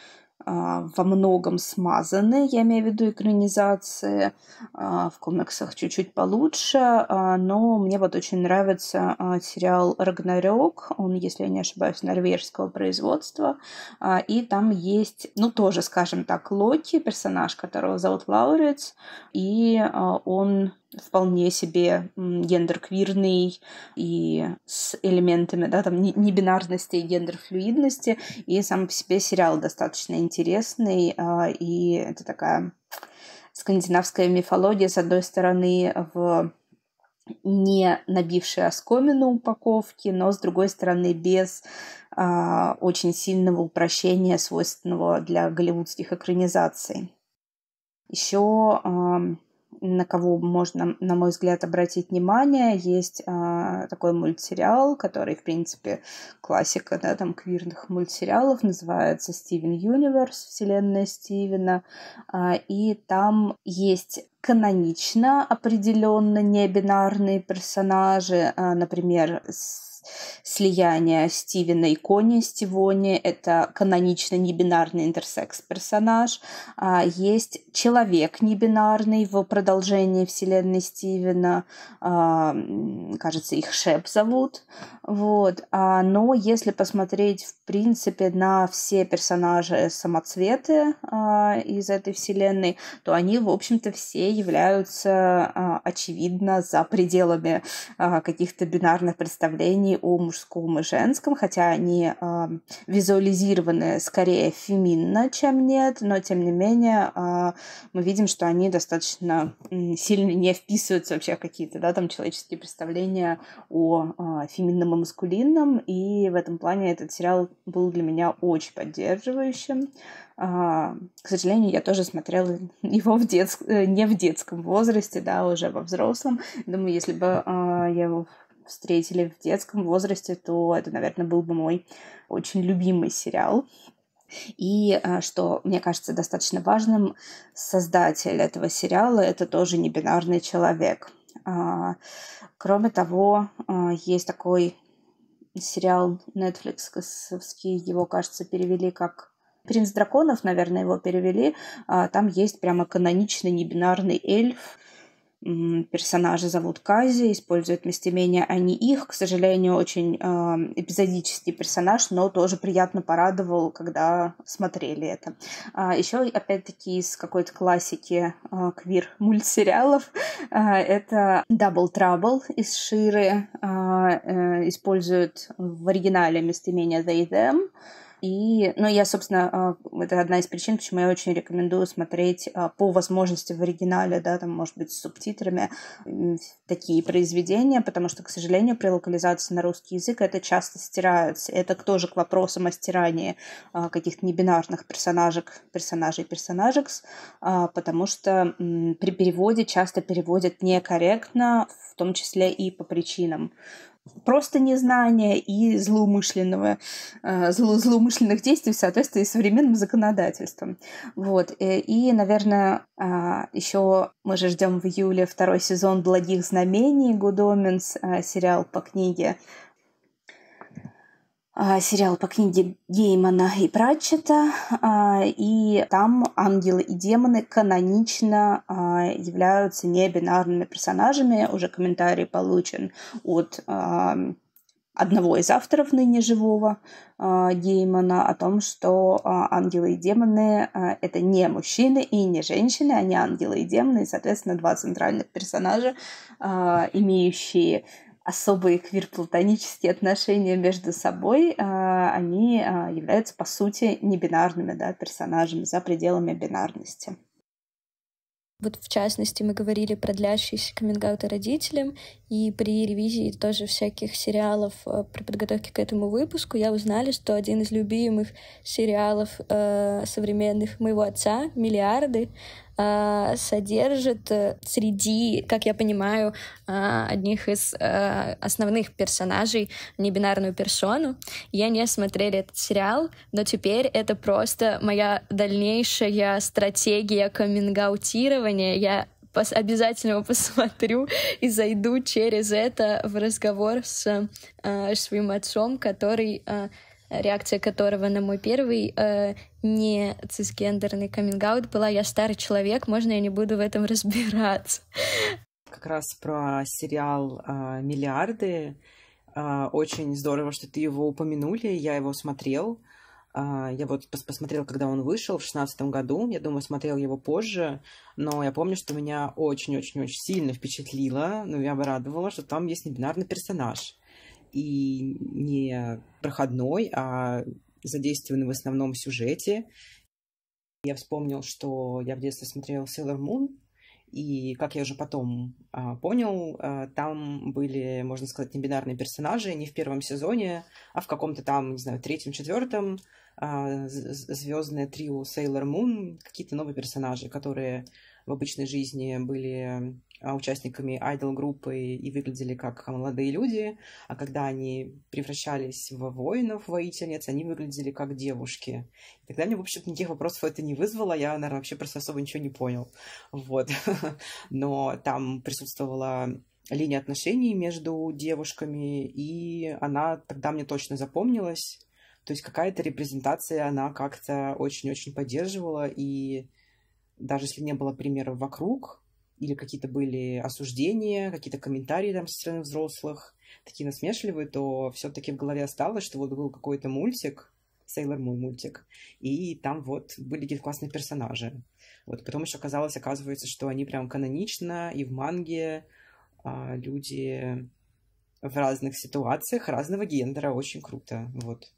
а, во многом смазаны, я имею в виду экранизации а, в комиксах чуть-чуть получше, а, но мне вот очень нравится сериал «Рагнарёк», он, если я не ошибаюсь, норвежского производства, и там есть, ну, тоже, скажем так, Локи, персонаж, которого зовут Лаурец, и он вполне себе гендерквирный и с элементами, да, там, небинарности и а гендерфлюидности. И сам по себе сериал достаточно интересный, а, и это такая скандинавская мифология, с одной стороны, в не набившей оскомину упаковки, но, с другой стороны, без а, очень сильного упрощения, свойственного для голливудских экранизаций. Еще на кого можно, на мой взгляд, обратить внимание, есть а, такой мультсериал, который, в принципе, классика, да, там, квирных мультсериалов, называется «Стивен Юниверс», «Вселенная Стивена», а, и там есть канонично определенно небинарные персонажи, а, например, с слияние Стивена и Кони Стивони, это канонично небинарный интерсекс-персонаж. А, есть человек небинарный в продолжении вселенной Стивена, а, кажется, их Шеп зовут. Вот. А, но если посмотреть, в принципе, на все персонажи самоцветы из этой вселенной, то они, в общем-то, все являются, очевидно, за пределами каких-то бинарных представлений о мужском и женском, хотя они э, визуализированы скорее феминно, чем нет, но тем не менее э, мы видим, что они достаточно сильно не вписываются вообще в какие-то да, там человеческие представления о э, феминном и маскулинном, и в этом плане этот сериал был для меня очень поддерживающим. А, к сожалению, я тоже смотрела его в детс... Э, не в детском возрасте, да, уже во взрослом. Думаю, если бы я его встретили в детском возрасте, то это, наверное, был бы мой очень любимый сериал. И э, что, мне кажется, достаточно важным, создатель этого сериала — это тоже не бинарный человек. А, кроме того, э, есть такой сериал Netflix, его, кажется, перевели как «Принц драконов», наверное, его перевели. А, там есть прямо каноничный небинарный эльф, персонажа зовут Кази, используют местоимение «они их». К сожалению, очень э, эпизодический персонаж, но тоже приятно порадовал, когда смотрели это. А еще, опять-таки, из какой-то классики э, квир-мультсериалов э, это Double Trouble из Ширы. Э, э, используют в оригинале местоимение «they-them», и, ну, я, собственно, э, это одна из причин, почему я очень рекомендую смотреть э, по возможности в оригинале, да, там, может быть, с субтитрами такие произведения, потому что, к сожалению, при локализации на русский язык это часто стирается. Это тоже к вопросам о стирании э, каких-то небинарных персонажек, персонажей, персонажек, потому что при переводе часто переводят некорректно, в том числе и по причинам просто незнания и злоумышленного, э, зло, злоумышленных действий в соответствии с современным законодательством. Вот. Э, и, наверное, а, еще мы же ждем в июле второй сезон «Благих знамений» Гудоменс, э, сериал по книге а, сериал по книге Геймана и Пратчета, а, и там ангелы и демоны канонично а, являются небинарными персонажами. Уже комментарий получен от одного из авторов ныне живого Геймана о том, что ангелы и демоны — это не мужчины и не женщины, они ангелы и демоны, и, соответственно, два центральных персонажа, имеющие особые квир-платонические отношения между собой, а, они а, являются, по сути, небинарными да, персонажами за пределами бинарности. Вот в частности мы говорили про длящиеся каминг родителям, и при ревизии тоже всяких сериалов э, при подготовке к этому выпуску я узнала что один из любимых сериалов э, современных моего отца «Миллиарды», Э, содержит э, среди, как я понимаю, э, одних из основных персонажей небинарную персону. Я не смотрела этот сериал, но теперь это просто моя дальнейшая стратегия камингаутирования. Я обязательно его посмотрю и зайду через это в разговор с своим отцом, который реакция которого на мой первый э, не цисгендерный каминг была «Я старый человек, можно я не буду в этом разбираться?» Как раз про сериал э, «Миллиарды». Э, очень здорово, что ты его упомянули, я его смотрел. Uh, я вот пос посмотрела, когда он вышел в шестнадцатом году. Я думаю, смотрел его позже, но я помню, что меня очень-очень-очень сильно впечатлило, ну, я обрадовала, что там есть небинарный персонаж и не проходной, а задействованный в основном сюжете. Я вспомнил, что я в детстве смотрела Sailor Moon, и, как я уже потом а, понял, а, там были, можно сказать, небинарные персонажи не в первом сезоне, а в каком-то там, не знаю, третьем, четвертом а, звездное трио Sailor Moon, какие-то новые персонажи, которые в обычной жизни были а, участниками айдол-группы и выглядели как молодые люди, а когда они превращались в воинов, воительниц, они выглядели как девушки. И тогда мне, в общем-то, никаких вопросов это не вызвало, я, наверное, вообще просто особо ничего не понял. Вот. Но там присутствовала линия отношений между девушками, и она тогда мне точно запомнилась. То есть какая-то репрезентация она как-то очень-очень поддерживала, и даже если не было примеров вокруг, или какие-то были осуждения, какие-то комментарии там со стороны взрослых, такие насмешливые, то все-таки в голове осталось, что вот был какой-то мультик, Sailor Moon мультик, и там вот были какие-то классные персонажи. Вот потом еще оказалось, оказывается, что они прям канонично и в манге а, люди в разных ситуациях разного гендера, очень круто, вот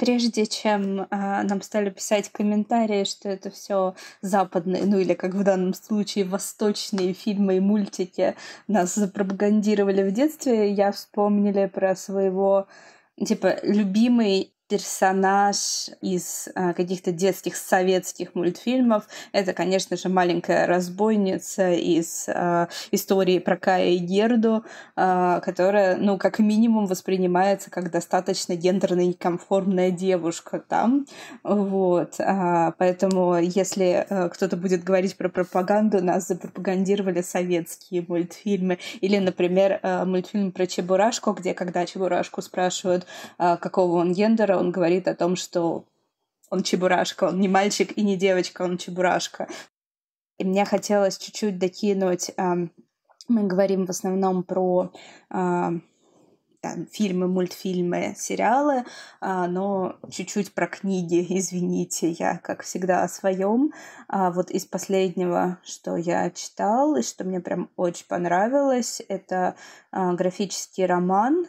прежде чем э, нам стали писать комментарии, что это все западные, ну или как в данном случае восточные фильмы и мультики нас запропагандировали в детстве, я вспомнили про своего типа любимый персонаж из а, каких-то детских советских мультфильмов. Это, конечно же, маленькая разбойница из э, истории про Кая и Герду, э, которая, ну, как минимум воспринимается как достаточно гендерно неконформная девушка там. Вот. Э, поэтому, если э, кто-то будет говорить про пропаганду, нас запропагандировали советские мультфильмы. Или, например, э, мультфильм про Чебурашку, где когда Чебурашку спрашивают, э, какого он гендера, он говорит о том, что он чебурашка, он не мальчик и не девочка, он чебурашка. И мне хотелось чуть-чуть докинуть. Мы говорим в основном про там, фильмы, мультфильмы, сериалы, а, но чуть-чуть про книги, извините, я, как всегда, о своем. А вот из последнего, что я читал и что мне прям очень понравилось, это а, графический роман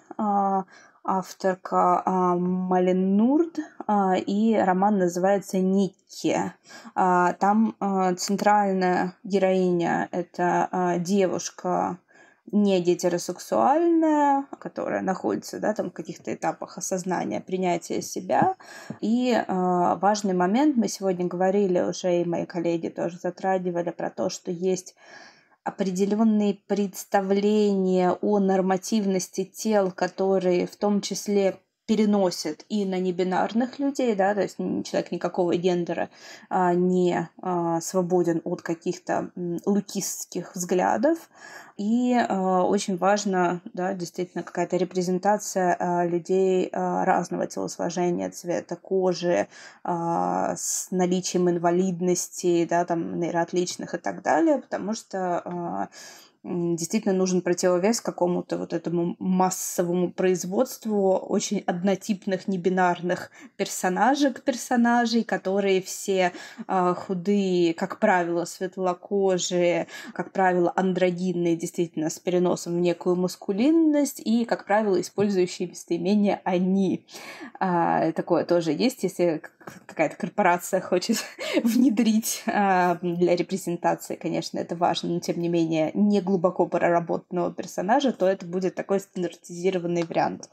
авторка а, Малинурд, а, и роман называется «Никки». А, там а, центральная героиня — это а, девушка, не гетеросексуальная, которая находится да, там, в каких-то этапах осознания, принятия себя. И э, важный момент, мы сегодня говорили уже, и мои коллеги тоже затрагивали про то, что есть определенные представления о нормативности тел, которые в том числе переносит и на небинарных людей, да, то есть человек никакого гендера а, не а, свободен от каких-то лукистских взглядов. И а, очень важно, да, действительно, какая-то репрезентация а, людей а, разного телосложения, цвета кожи, а, с наличием инвалидности, да, там, нейроотличных и так далее, потому что а, действительно нужен противовес какому-то вот этому массовому производству очень однотипных, небинарных персонажек, персонажей, которые все э, худые, как правило, светлокожие, как правило, андрогинные, действительно, с переносом в некую маскулинность и, как правило, использующие местоимение «они». Э, такое тоже есть, если какая-то корпорация хочет внедрить э, для репрезентации, конечно, это важно, но, тем не менее, не глубоко проработанного персонажа, то это будет такой стандартизированный вариант.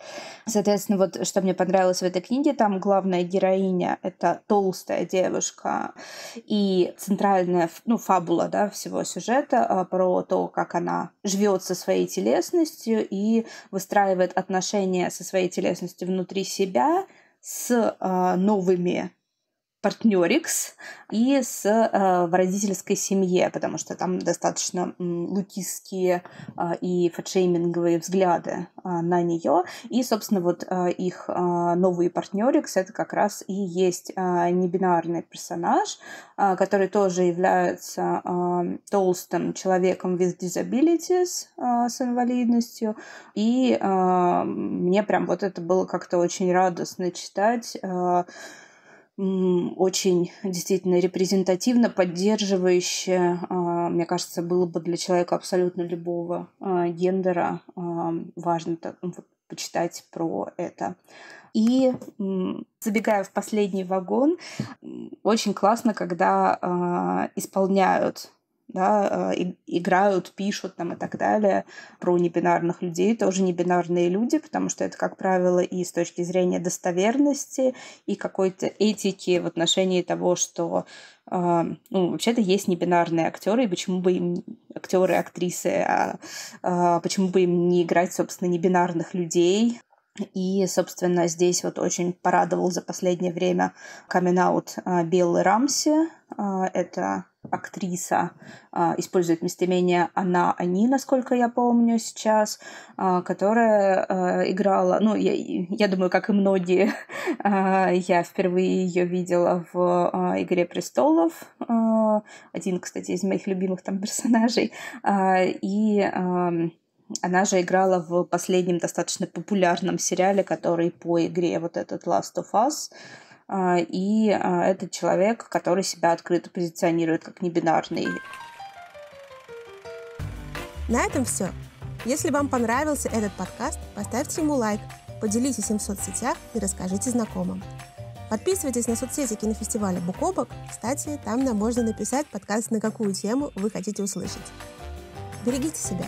Соответственно, вот что мне понравилось в этой книге, там главная героиня — это толстая девушка, и центральная ну, фабула да, всего сюжета а, про то, как она живет со своей телесностью и выстраивает отношения со своей телесностью внутри себя, с э, новыми партнерикс и с, э, в родительской семье, потому что там достаточно м, лукистские э, а, и фэтшейминговые взгляды э, на нее. И, собственно, вот э, их э, новый партнерикс это как раз и есть э, небинарный персонаж, э, который тоже является э, толстым человеком with disabilities, э, с инвалидностью. И э, мне прям вот это было как-то очень радостно читать. Э, очень действительно репрезентативно, поддерживающее, а, мне кажется, было бы для человека абсолютно любого а, гендера а, важно ну, почитать про это. И забегая в последний вагон, очень классно, когда исполняют да, э, играют, пишут там и так далее. Про небинарных людей тоже небинарные люди, потому что это, как правило, и с точки зрения достоверности, и какой-то этики в отношении того, что э, ну, вообще-то есть небинарные актеры, и почему бы им актеры, актрисы, а, а, почему бы им не играть, собственно, небинарных людей, и, собственно, здесь вот очень порадовал за последнее время камин э, Беллы Рамси. Э, Это актриса э, использует местоимение «она», «они», насколько я помню сейчас, которая играла, ну, я, я думаю, как и многие, я впервые ее видела в «Игре престолов», один, кстати, из моих любимых там персонажей, и эм, она же играла в последнем достаточно популярном сериале, который по игре вот этот Last of Us. А, и а, это человек, который себя открыто позиционирует как небинарный. На этом все. Если вам понравился этот подкаст, поставьте ему лайк, поделитесь им в соцсетях и расскажите знакомым. Подписывайтесь на соцсети кинофестиваля «Бок о бок». Кстати, там нам можно написать подкаст, на какую тему вы хотите услышать. Берегите себя.